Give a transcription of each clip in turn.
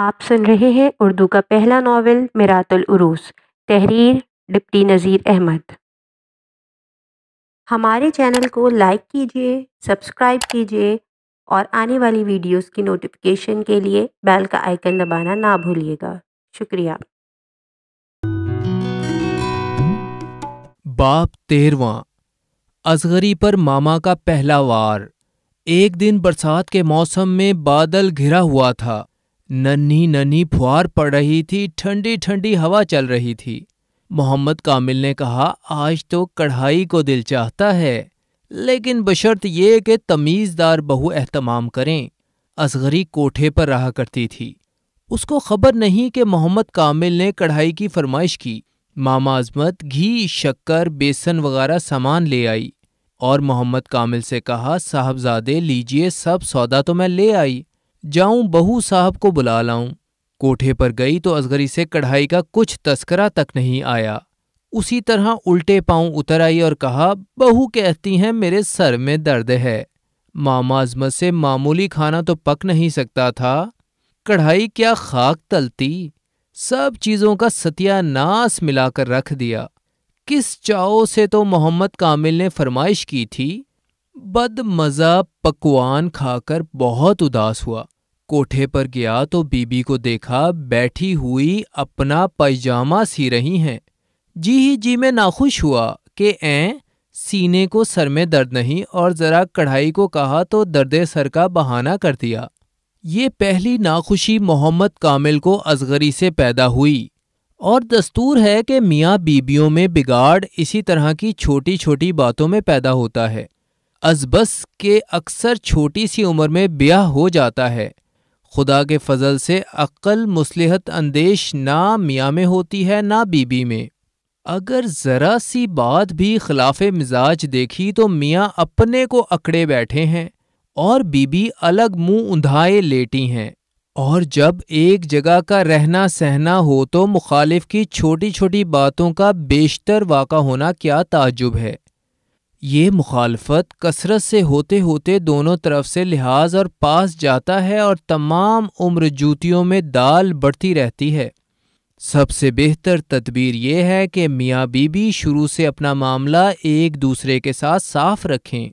आप सुन रहे हैं उर्दू का पहला नावल मिरातुल उरूस तहरीर डिप्टी नज़ीर अहमद हमारे चैनल को लाइक कीजिए सब्सक्राइब कीजिए और आने वाली वीडियोस की नोटिफिकेशन के लिए बेल का आइकन दबाना ना भूलिएगा शुक्रिया बाप तेरवा असगरी पर मामा का पहला वार एक दिन बरसात के मौसम में बादल घिरा हुआ था नन्ही नन्ही फुहार पड़ रही थी ठंडी ठंडी हवा चल रही थी मोहम्मद कामिल ने कहा आज तो कढ़ाई को दिल चाहता है लेकिन बशर्त ये कि तमीज़दार बहु एहतमाम करें असगरी कोठे पर रहा करती थी उसको खबर नहीं कि मोहम्मद कामिल ने कढ़ाई की फरमाइश की मामा अजमत घी शक्कर बेसन वगैरह सामान ले आई और मोहम्मद कामिल से कहा साहबजादे लीजिए सब सौदा तो मैं ले आई जाऊं बहू साहब को बुला लाऊं कोठे पर गई तो असगरी से कढ़ाई का कुछ तस्करा तक नहीं आया उसी तरह उल्टे पांव उतर आई और कहा बहू कहती हैं मेरे सर में दर्द है मामाजमत से मामूली खाना तो पक नहीं सकता था कढ़ाई क्या खाक तलती सब चीज़ों का सत्यानाश मिलाकर रख दिया किस चाओ से तो मोहम्मद कामिल ने फरमाइश की थी बदमज़ा पकवान खाकर बहुत उदास हुआ कोठे पर गया तो बीबी को देखा बैठी हुई अपना पैजामा सी रही हैं जी ही जी में नाखुश हुआ कि ऐ सीने को सर में दर्द नहीं और ज़रा कढ़ाई को कहा तो दर्द सर का बहाना कर दिया ये पहली नाखुशी मोहम्मद कामिल को असगरी से पैदा हुई और दस्तूर है कि मियाँ बीबियों में बिगाड़ इसी तरह की छोटी छोटी बातों में पैदा होता है अजबस के अक्सर छोटी सी उम्र में ब्याह हो जाता है खुदा के फजल से अक्ल मुसलहत अंदेश ना मियाँ में होती है ना बीबी में अगर ज़रा सी बात भी खिलाफ मिजाज देखी तो मियाँ अपने को अकड़े बैठे हैं और बीबी अलग मुंह उंधाए लेटी हैं और जब एक जगह का रहना सहना हो तो मुखालिफ की छोटी छोटी बातों का बेशतर वाक़ा होना क्या ताजुब है ये मुखालफत कसरत से होते होते दोनों तरफ से लिहाज और पास जाता है और तमाम उम्र जूतियों में दाल बढ़ती रहती है सबसे बेहतर तदबीर यह है कि मियाँ बीबी शुरू से अपना मामला एक दूसरे के साथ साफ रखें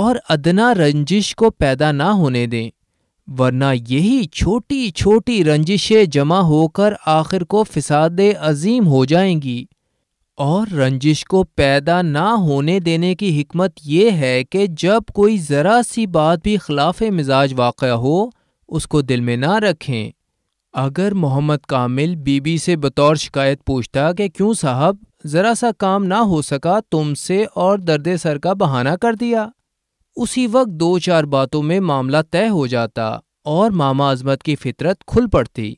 और अदना रंजिश को पैदा ना होने दें वरना यही छोटी छोटी रंजिशें जमा होकर आखिर को फिसादे अजीम हो जाएंगी और रंजिश को पैदा ना होने देने की हमत यह है कि जब कोई ज़रा सी बात भी खिलाफ मिजाज वाक़ हो उसको दिल में ना रखें अगर मोहम्मद कामिल बीबी से बतौर शिकायत पूछता कि क्यों साहब ज़रा सा काम ना हो सका तुमसे और दर्द सर का बहाना कर दिया उसी वक्त दो चार बातों में मामला तय हो जाता और मामा अजमत की फितरत खुल पड़ती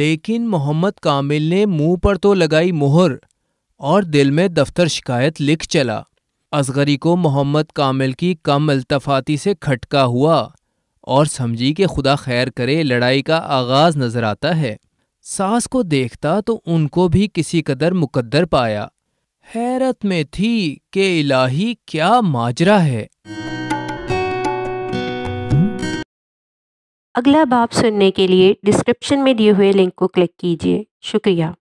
लेकिन मोहम्मद कामिल ने मुंह पर तो लगाई मोहर और दिल में दफ्तर शिकायत लिख चला असगरी को मोहम्मद कामिल की कम अल्तफाती से खटका हुआ और समझी कि खुदा खैर करे लड़ाई का आगाज नजर आता है सास को देखता तो उनको भी किसी कदर मुकद्दर पाया हैरत में थी कि इलाही क्या माजरा है अगला बाप सुनने के लिए डिस्क्रिप्शन में दिए हुए लिंक को क्लिक कीजिए शुक्रिया